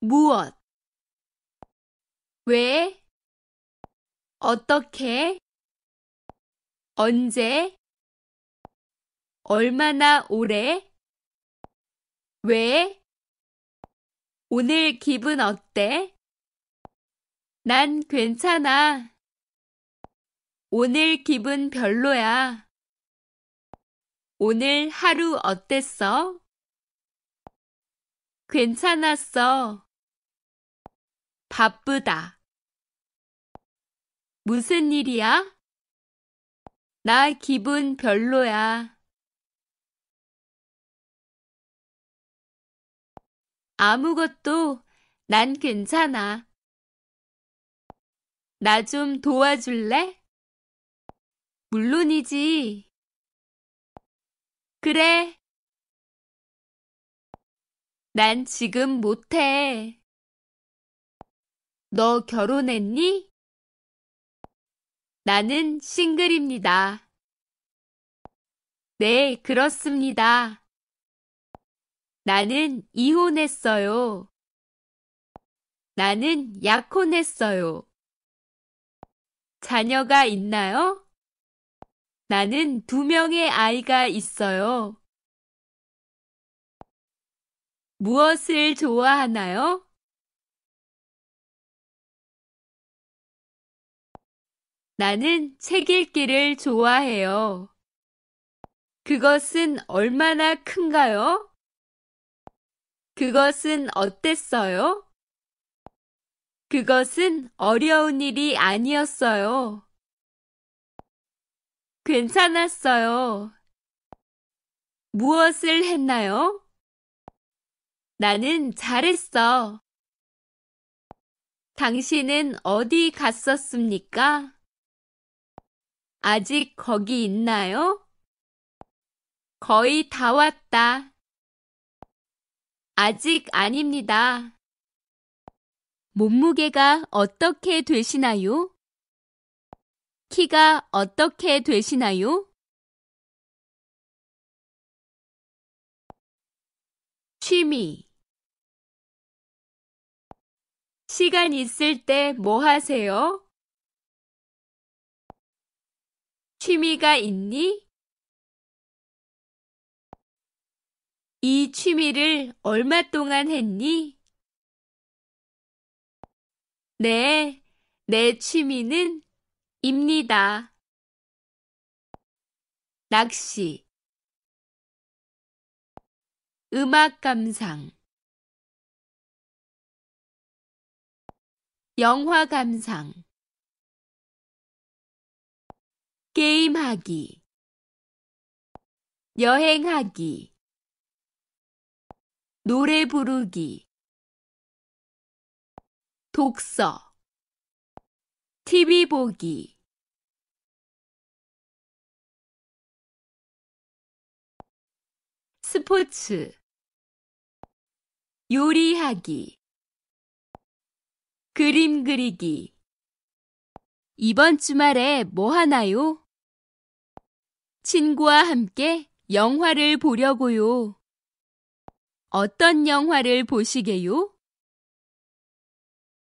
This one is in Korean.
무엇 왜 어떻게 언제 얼마나 오래 왜 오늘 기분 어때? 난 괜찮아. 오늘 기분 별로야. 오늘 하루 어땠어? 괜찮았어. 바쁘다. 무슨 일이야? 나 기분 별로야. 아무것도 난 괜찮아. 나 좀 도와줄래? 물론이지. 그래. 난 지금 못해. 너 결혼했니? 나는 싱글입니다. 네, 그렇습니다. 나는 이혼했어요. 나는 약혼했어요. 자녀가 있나요? 나는 두 명의 아이가 있어요. 무엇을 좋아하나요? 나는 책 읽기를 좋아해요. 그것은 얼마나 큰가요? 그것은 어땠어요? 그것은 어려운 일이 아니었어요. 괜찮았어요. 무엇을 했나요? 나는 잘했어. 당신은 어디 갔었습니까? 아직 거기 있나요? 거의 다 왔다. 아직 아닙니다. 몸무게가 어떻게 되시나요? 키가 어떻게 되시나요? 취미 시간 있을 때 뭐 하세요? 취미가 있니? 이 취미를 얼마 동안 했니? 네, 내 취미는 입니다. 낚시 음악 감상 영화 감상 게임하기 여행하기 노래 부르기 독서 TV 보기 스포츠 요리하기 그림 그리기 이번 주말에 뭐 하나요? 친구와 함께 영화를 보려고요. 어떤 영화를 보시게요?